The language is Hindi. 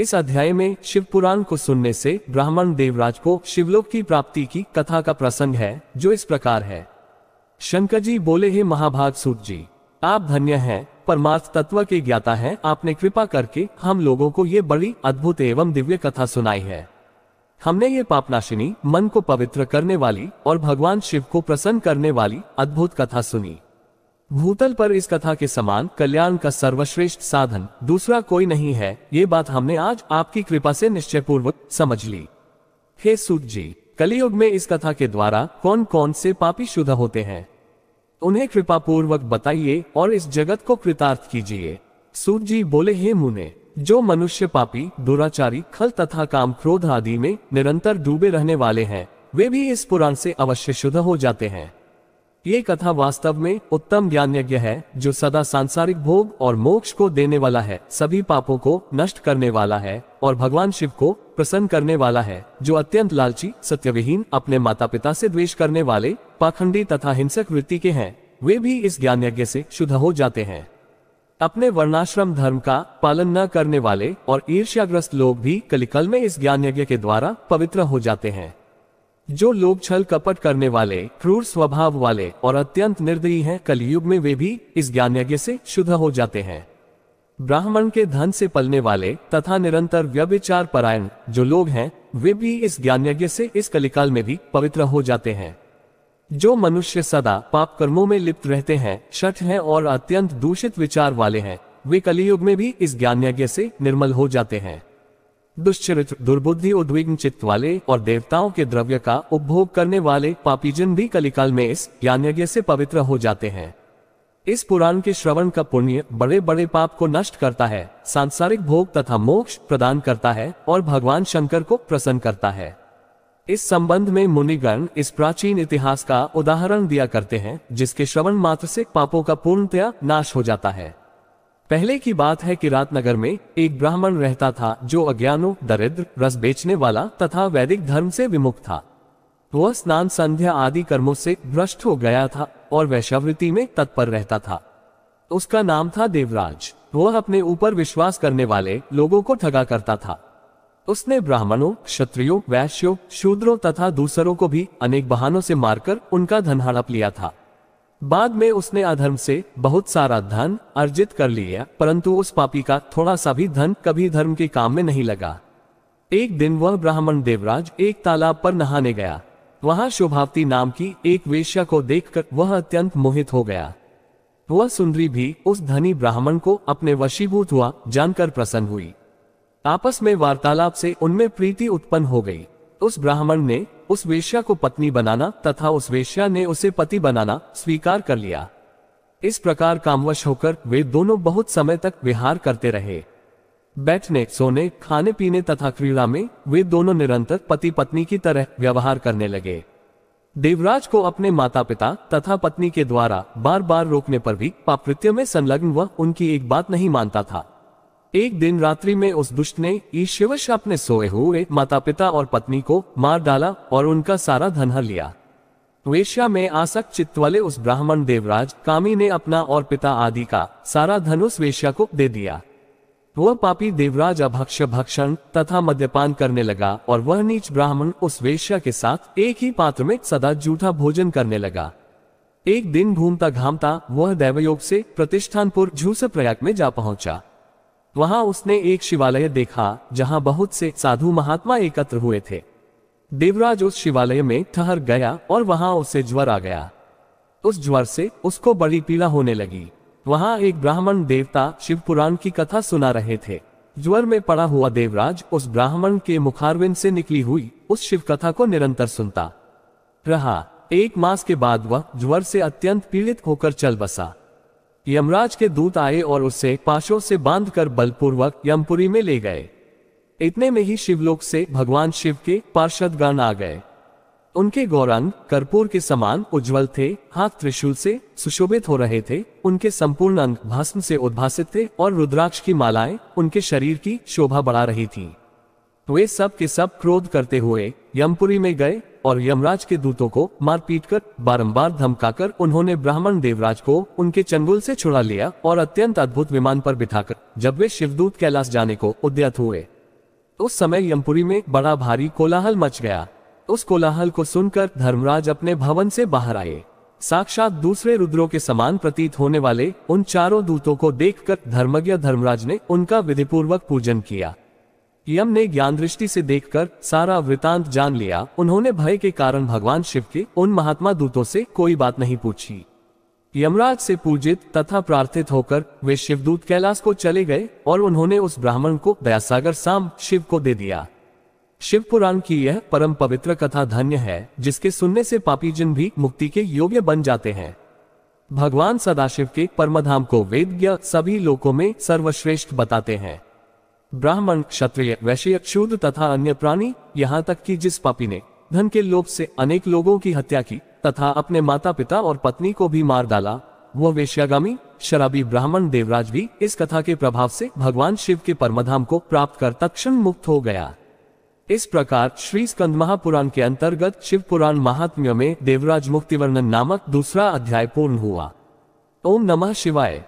इस अध्याय में शिव पुराण को सुनने से ब्राह्मण देवराज को शिवलोक की प्राप्ति की कथा का प्रसंग है जो इस प्रकार है शंकर जी बोले हे महाभाग सूत जी आप धन्य हैं परमार्थ तत्व के ज्ञाता हैं आपने कृपा करके हम लोगों को ये बड़ी अद्भुत एवं दिव्य कथा सुनाई है हमने ये पापनाशिनी मन को पवित्र करने वाली और भगवान शिव को प्रसन्न करने वाली अद्भुत कथा सुनी भूतल पर इस कथा के समान कल्याण का सर्वश्रेष्ठ साधन दूसरा कोई नहीं है ये बात हमने आज आपकी कृपा से निश्चय पूर्वक समझ ली हे सूत जी कलियुग में इस कथा के द्वारा कौन कौन से पापी शुद्ध होते हैं उन्हें कृपा पूर्वक बताइए और इस जगत को कृतार्थ कीजिए सूत जी बोले हे मुने जो मनुष्य पापी दुराचारी खल तथा काम क्रोध आदि में निरंतर डूबे रहने वाले हैं वे भी इस पुराण से अवश्य शुद्ध हो जाते हैं ये कथा वास्तव में उत्तम ज्ञान यज्ञ है जो सदा सांसारिक भोग और मोक्ष को देने वाला है सभी पापों को नष्ट करने वाला है और भगवान शिव को प्रसन्न करने वाला है जो अत्यंत लालची सत्यविहीन अपने माता पिता से द्वेष करने वाले पाखंडी तथा हिंसक वृत्ति के हैं वे भी इस ज्ञान यज्ञ से शुद्ध हो जाते हैं अपने वर्णाश्रम धर्म का पालन न करने वाले और ईर्ष्याग्रस्त लोग भी कलिकल में इस ज्ञान यज्ञ के द्वारा पवित्र हो जाते हैं जो लोग छल कपट करने वाले क्रूर स्वभाव वाले और अत्यंत निर्दयी हैं कलयुग में वे भी इस ज्ञान यज्ञ से शुद्ध हो जाते हैं ब्राह्मण के धन से पलने वाले तथा निरंतर व्यभिचार परायण जो लोग हैं वे भी इस ज्ञान यज्ञ से इस कलिकाल में भी पवित्र हो जाते हैं जो मनुष्य सदा पाप कर्मों में लिप्त रहते हैं शठ हैं और अत्यंत दूषित विचार वाले हैं वे कलियुग में भी इस ज्ञान यज्ञ से निर्मल हो जाते हैं दुश्चरित्र दुर्बुद्धि उद्विग्न चित्त वाले और देवताओं के द्रव्य का उपभोग करने वाले पापीजन भी कलिकाल में इस यज्ञ से पवित्र हो जाते हैं इस पुराण के श्रवण का पुण्य बड़े बड़े पाप को नष्ट करता है सांसारिक भोग तथा मोक्ष प्रदान करता है और भगवान शंकर को प्रसन्न करता है इस संबंध में मुनिगण इस प्राचीन इतिहास का उदाहरण दिया करते हैं जिसके श्रवण मात्र से पापों का पूर्णतया नाश हो जाता है पहले की बात है कि रातनगर में एक ब्राह्मण रहता था जो अज्ञानों दरिद्र रस बेचने वाला तथा वैदिक धर्म से विमुख था वह स्नान संध्या आदि कर्मों से भ्रष्ट हो गया था और वैश्यवृत्ति में तत्पर रहता था उसका नाम था देवराज वह अपने ऊपर विश्वास करने वाले लोगों को ठगा करता था उसने ब्राह्मणों क्षत्रियो वैश्यों शूद्रों तथा दूसरों को भी अनेक बहानों से मारकर उनका धन हड़प लिया था बाद में उसने अधर्म से बहुत सारा धन अर्जित कर लिया परंतु उस पापी का थोड़ा सा भी धन कभी धर्म के काम में नहीं लगा एक दिन वह ब्राह्मण देवराज एक तालाब पर नहाने गया वहां शोभावती नाम की एक वेश्या को देखकर वह अत्यंत मोहित हो गया वह सुंदरी भी उस धनी ब्राह्मण को अपने वशीभूत हुआ जानकर प्रसन्न हुई आपस में वार्तालाप से उनमें प्रीति उत्पन्न हो गई उस ब्राह्मण ने उस वेश्या को पत्नी बनाना तथा उस वेश्या ने उसे पति बनाना स्वीकार कर लिया इस प्रकार कामवश होकर वे दोनों बहुत समय तक विहार करते रहे बैठने सोने खाने पीने तथा क्रीड़ा में वे दोनों निरंतर पति पत्नी की तरह व्यवहार करने लगे देवराज को अपने माता पिता तथा पत्नी के द्वारा बार बार रोकने पर भी पापृत्य में संलग्न वह उनकी एक बात नहीं मानता था एक दिन रात्रि में उस दुष्ट ने ईश्वश अपने सोए हुए माता पिता और पत्नी को मार डाला और उनका सारा धन हर लिया वेश्या में आसक्त चित्त वाले उस ब्राह्मण देवराज कामी ने अपना और पिता आदि का सारा धन उस वेश्या को दे दिया वह पापी देवराज अभक्ष भक्षण तथा मद्यपान करने लगा और वह नीच ब्राह्मण उस वेश्या के साथ एक ही पात्र में सदा जूठा भोजन करने लगा एक दिन घूमता घामता वह दैवयोग से प्रतिष्ठानपुर झूस प्रयाग में जा पहुंचा वहां उसने एक शिवालय देखा जहां बहुत से साधु महात्मा एकत्र हुए थे देवराज उस शिवालय में ठहर गया और वहां उसे ज्वर आ गया उस ज्वर से उसको बड़ी पीड़ा होने लगी वहां एक ब्राह्मण देवता शिव पुराण की कथा सुना रहे थे ज्वर में पड़ा हुआ देवराज उस ब्राह्मण के मुखारविंद से निकली हुई उस शिव कथा को निरंतर सुनता रहा एक मास के बाद वह ज्वर से अत्यंत पीड़ित होकर चल बसा यमराज के दूत आए और उसे पाशों से बांधकर बलपूर्वक यमपुरी में ले गए इतने में ही शिवलोक से भगवान शिव के पार्षद गण आ गए उनके गौरंग कर्पूर के समान उज्जवल थे हाथ त्रिशूल से सुशोभित हो रहे थे उनके संपूर्ण अंग भस्म से उद्भासित थे और रुद्राक्ष की मालाएं उनके शरीर की शोभा बढ़ा रही थी वे सब के सब क्रोध करते हुए यमपुरी में गए और यमराज के दूतों को मार पीट कर बारम्बार धमकाकर उन्होंने ब्राह्मण देवराज को उनके चंगुल से छुड़ा लिया और अत्यंत अद्भुत विमान पर बिठाकर जब वे शिवदूत कैलाश जाने को उद्यत हुए उस समय यमपुरी में बड़ा भारी कोलाहल मच गया उस कोलाहल को सुनकर धर्मराज अपने भवन से बाहर आए साक्षात दूसरे रुद्रों के समान प्रतीत होने वाले उन चारों दूतों को देखकर धर्मज्ञ धर्मराज ने उनका विधिपूर्वक पूजन किया यम ने ज्ञान दृष्टि से देखकर सारा वृतांत जान लिया उन्होंने भय के कारण भगवान शिव के उन महात्मा दूतों से कोई बात नहीं पूछी यमराज से पूजित तथा प्रार्थित होकर वे शिवदूत कैलाश को चले गए और उन्होंने उस ब्राह्मण को दयासागर साम शिव को दे दिया शिव पुराण की यह परम पवित्र कथा धन्य है जिसके सुनने से पापी जिन भी मुक्ति के योग्य बन जाते हैं भगवान सदाशिव के परमधाम को वेद सभी लोकों में सर्वश्रेष्ठ बताते हैं ब्राह्मण क्षत्रिय वैश्य क्षुद्र तथा अन्य प्राणी यहाँ तक कि जिस पापी ने धन के लोभ से अनेक लोगों की हत्या की तथा अपने माता पिता और पत्नी को भी मार डाला वह वेश्यागामी शराबी ब्राह्मण देवराज भी इस कथा के प्रभाव से भगवान शिव के परमधाम को प्राप्त कर तक्षण मुक्त हो गया इस प्रकार श्री स्कंद महापुराण के अंतर्गत शिव पुराण महात्म्य में देवराज मुक्ति वर्णन नामक दूसरा अध्याय पूर्ण हुआ ओम नमः शिवाय